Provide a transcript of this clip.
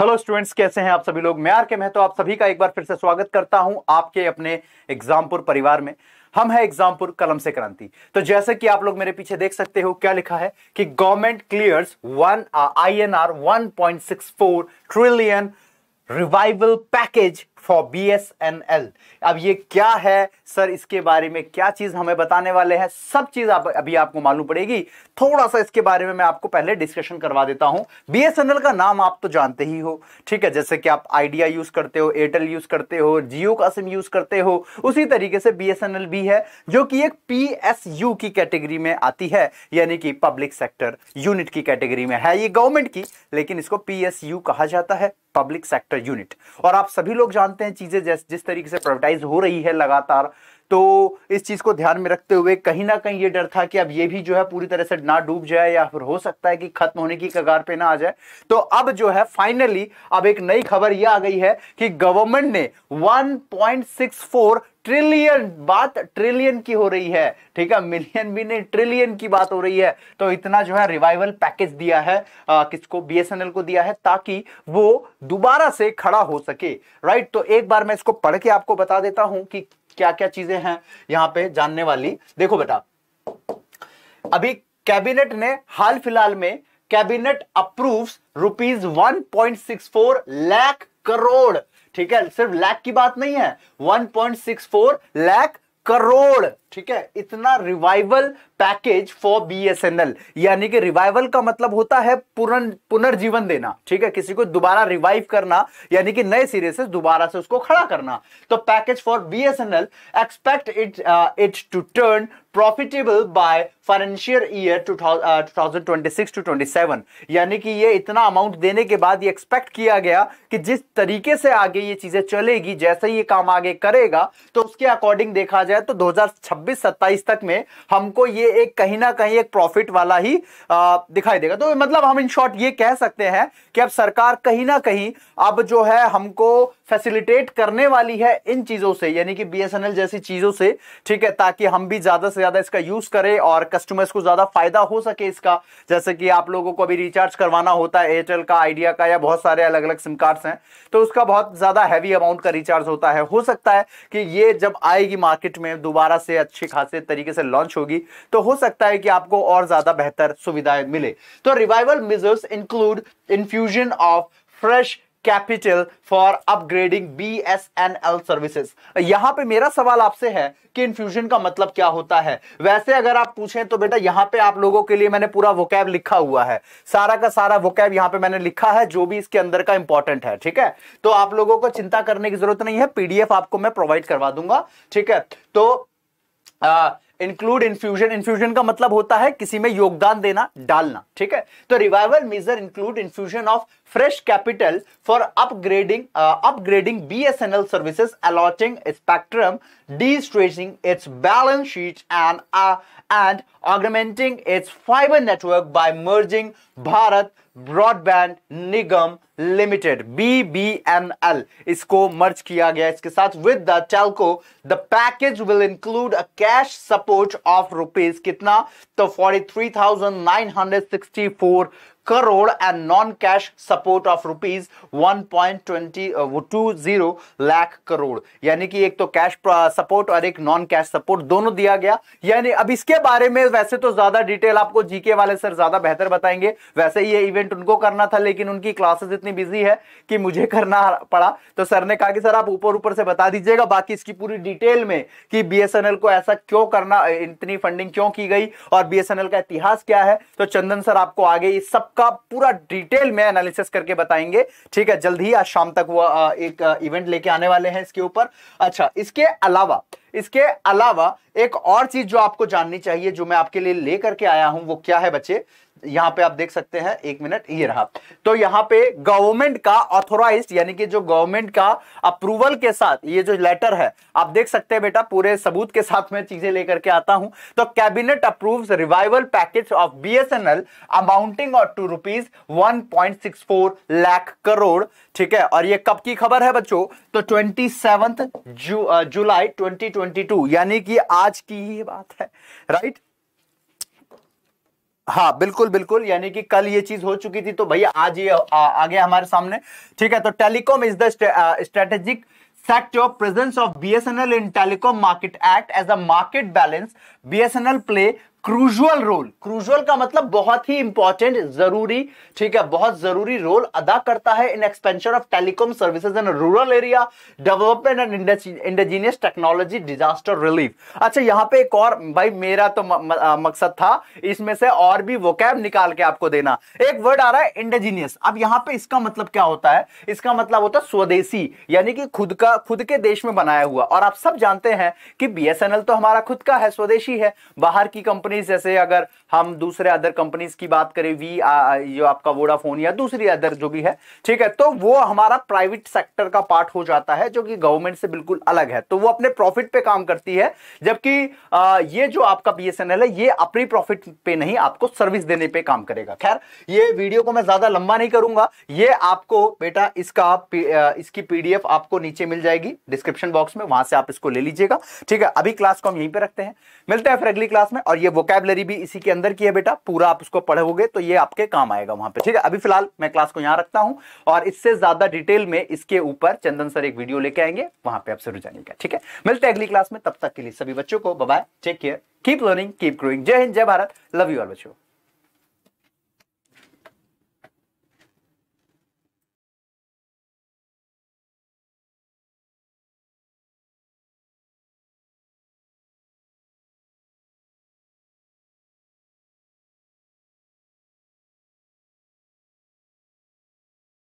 hello students कैसे हैं आप सभी लोग मैं आर के तो आप सभी का एक बार फिर से स्वागत करता हूं आपके अपने एग्जामपुर परिवार में हम है एग्जामपुर कलम से क्रांति तो जैसे कि आप लोग मेरे पीछे देख सकते हो क्या लिखा है कि government clears one I N R one point six four trillion revival package for B S N L अब ये क्या है सर इसके बारे में क्या चीज़ हमें बताने वाले हैं सब चीज़ आप अभी आपको मालूम पड़ेगी थोड़ा सा इसके बारे में मैं आपको पहले डिस्कशन करवा देता हूं बी एस एन एल का नाम आप तो जानते ही हो ठीक है जैसे कि आप आइडिया यूज़ करते हो एयरटेल यूज़ करते हो जियो का सिम यूज़ करते हो उसी तरीके से बी एस एन एल भी है जो कि एक पी एस यू की कैटेगरी में आती है यानी कि पब्लिक सेक्टर यूनिट की कैटेगरी में है ये गवर्नमेंट की लेकिन इसको पी एस यू कहा जाता है पब्लिक सेक्टर यूनिट और आप सभी लोग जानते जानते हैं चीज़ें जिस तरीके से प्राइवेटाइज हो रही है लगातार तो इस चीज़ को ध्यान में रखते हुए कहीं ना कहीं ये डर था कि अब ये भी जो है पूरी तरह से ना डूब जाए या फिर हो सकता है कि खत्म होने की कगार पे ना आ जाए तो अब जो है फाइनली अब एक नई खबर ये आ गई है कि गवर्नमेंट ने 1.64 ट्रिलियन बात ट्रिलियन की हो रही है ठीक है मिलियन भी नहीं ट्रिलियन की बात हो रही है तो इतना जो है रिवाइवल पैकेज दिया है आ, किसको बीएसएनएल को दिया है ताकि वो दोबारा से खड़ा हो सके राइट तो एक बार मैं इसको पढ़ के आपको बता देता हूं कि क्या क्या चीजें हैं यहाँ पे जानने वाली देखो बेटा अभी कैबिनेट ने हाल फिलहाल में cabinet approves rupees four lakh crore ठीक है सिर्फ लैख की बात नहीं है 1.64 लाख करोड़ ठीक है इतना रिवाइवल पैकेज फॉर बीएसएनएल यानी कि रिवाइवल का मतलब होता है पुनर् पुनर्जीवन देना ठीक है किसी को दोबारा रिवाइव करना यानी कि नए सिरे से दोबारा से उसको खड़ा करना तो package for BSNL expect it it to turn profitable by financial year two six to twenty seven यानी कि ये इतना अमाउंट देने के बाद ये एक्सपेक्ट किया गया कि जिस तरीके से आगे ये चीजें चलेगी जैसे ये काम आगे करेगा तो उसके अकॉर्डिंग देखा जाए तो 2026-27 तक में हमको ये एक कहीं ना कहीं एक प्रॉफिट वाला ही दिखाई देगा तो मतलब हम इन शॉर्ट ये कह सकते हैं कि अब सरकार कहीं ना कहीं अब जो है हमको फैसिलिटेट करने वाली है इन चीज़ों से यानी कि बीएसएनएल जैसी चीज़ों से ठीक है ताकि हम भी ज़्यादा से ज़्यादा इसका यूज़ करें और कस्टमर्स को ज़्यादा फायदा हो सके इसका जैसे कि आप लोगों को अभी रिचार्ज करवाना होता है एयरटेल का आइडिया का या बहुत सारे अलग अलग सिम कार्ड्स हैं तो उसका बहुत ज़्यादा हैवी अमाउंट का रिचार्ज होता है हो सकता है कि ये जब आएगी मार्केट में दोबारा से अच्छे खासे तरीके से लॉन्च होगी तो हो सकता है कि आपको और ज़्यादा बेहतर सुविधाएं मिले तो revival measures include infusion of fresh capital for upgrading B S N L services यहां पे मेरा सवाल आपसे है कि इन्फ्यूजन का मतलब क्या होता है वैसे अगर आप पूछें तो बेटा यहां पे आप लोगों के लिए मैंने पूरा वोकैब लिखा हुआ है सारा का सारा वोकैब यहां पे मैंने लिखा है जो भी इसके अंदर का इंपॉर्टेंट है ठीक है तो आप लोगों को चिंता करने की जरूरत नहीं है पीडीएफ आपको मैं प्रोवाइड करवा दूंगा ठीक है तो आ, इंक्लूड इन्फ्यूजन इन्फ्यूजन का मतलब होता है किसी में योगदान देना डालना ठीक है तो revival measure include infusion of fresh capital for upgrading upgrading BSNL services allotting spectrum destressing its balance sheet and and augmenting its fibre network by merging Bharat broadband Nigam limited B B N L इसको मर्ज किया गया इसके साथ with the telco the package will include a cash support of rupees कितना तो forty three thousand nine hundred sixty four crore and non-cash support of rupees 1.20 lakh crore यानी कि एक तो कैश सपोर्ट uh, और एक नॉन कैश सपोर्ट दोनों दिया गया यानी अब इसके बारे में वैसे तो ज्यादा डिटेल आपको जीके वाले सर ज्यादा बेहतर बताएंगे वैसे ये इवेंट उनको करना था लेकिन उनकी क्लासेस इतनी बिजी है कि मुझे करना पड़ा तो सर ने कहा कि सर आप ऊपर ऊपर से बता दीजिएगा बाकी इसकी पूरी डिटेल में कि बी को ऐसा क्यों करना इतनी फंडिंग क्यों की गई और बी का इतिहास क्या है तो चंदन सर आपको आगे इस सब आपका पूरा डिटेल में एनालिसिस करके बताएंगे ठीक है जल्द ही आज शाम तक वो एक इवेंट लेके आने वाले हैं इसके ऊपर अच्छा इसके अलावा इसके अलावा एक और चीज जो आपको जाननी चाहिए जो मैं आपके लिए लेकर के आया हूं वो क्या है बच्चे यहाँ पे आप देख सकते हैं एक मिनट ये रहा तो यहाँ पे गवर्नमेंट का ऑथोराइज यानी कि जो गवर्नमेंट का अप्रूवल के साथ ये जो लेटर है आप देख सकते हैं बेटा पूरे सबूत के साथ मैं चीजें लेकर के आता हूं तो cabinet approve revival package of B S N L amounting to rupees one point six four lakh crore ठीक है और ये कब की खबर है बच्चों तो ट्वेंटी सेवंथ जु, जुलाई ट्वेंटी ट्वेंटी टू यानी कि आज की ही बात है राइट हाँ बिल्कुल बिल्कुल यानी कि कल ये चीज हो चुकी थी तो भैया आज ये आ, आ गया हमारे सामने ठीक है तो telecom is the strategic sector of presence of B S N L in telecom market act as a market balance B S N L play crucial role crucial का मतलब बहुत ही इंपॉर्टेंट जरूरी ठीक है बहुत जरूरी रोल अदा करता है in expansion of telecom services in rural area development and indigenous technology disaster relief अच्छा यहाँ पे एक और भाई मेरा तो म, म, मकसद था इसमें से और भी वोकैब निकाल के आपको देना एक वर्ड आ रहा है इंडिजीनियस अब यहाँ पे इसका मतलब क्या होता है इसका मतलब होता है स्वदेशी यानी कि खुद का खुद के देश में बनाया हुआ और आप सब जानते हैं कि बी तो हमारा खुद का है स्वदेशी है बाहर की कंपनी कंपनीज जैसे अगर हम दूसरे अदर कंपनीज की बात करें वी आ, जो आपका वोडाफोन या दूसरी अदर जो भी है ठीक है तो वो हमारा प्राइवेट सेक्टर का पार्ट हो जाता है जो कि गवर्नमेंट से बिल्कुल अलग है तो वो अपने प्रॉफिट पे काम करती है जबकि ये जो आपका बी है ये अपनी प्रॉफिट पे नहीं आपको सर्विस देने पर काम करेगा खैर ये वीडियो को मैं ज्यादा लंबा नहीं करूंगा ये आपको बेटा इसका इसकी पीडीएफ आपको नीचे मिल जाएगी डिस्क्रिप्शन बॉक्स में वहां से आप इसको ले लीजिएगा ठीक है अभी क्लास को हम यहीं पर रखते हैं मिलते हैं फिर अगली क्लास में और ये वोकेबलरी भी इसी के अंदर की है बेटा पूरा आप उसको पढ़ोगे तो ये आपके काम आएगा वहां पे ठीक है अभी फिलहाल मैं क्लास को यहां रखता हूं और इससे ज्यादा डिटेल में इसके ऊपर चंदन सर एक वीडियो लेके आएंगे वहां पे आप जरूर जानेगा ठीक है मिलते हैं अगली क्लास में तब तक के लिए सभी बच्चों को bye take care keep learning keep growing जय हिंद जय भारत लव यू आर बच्चों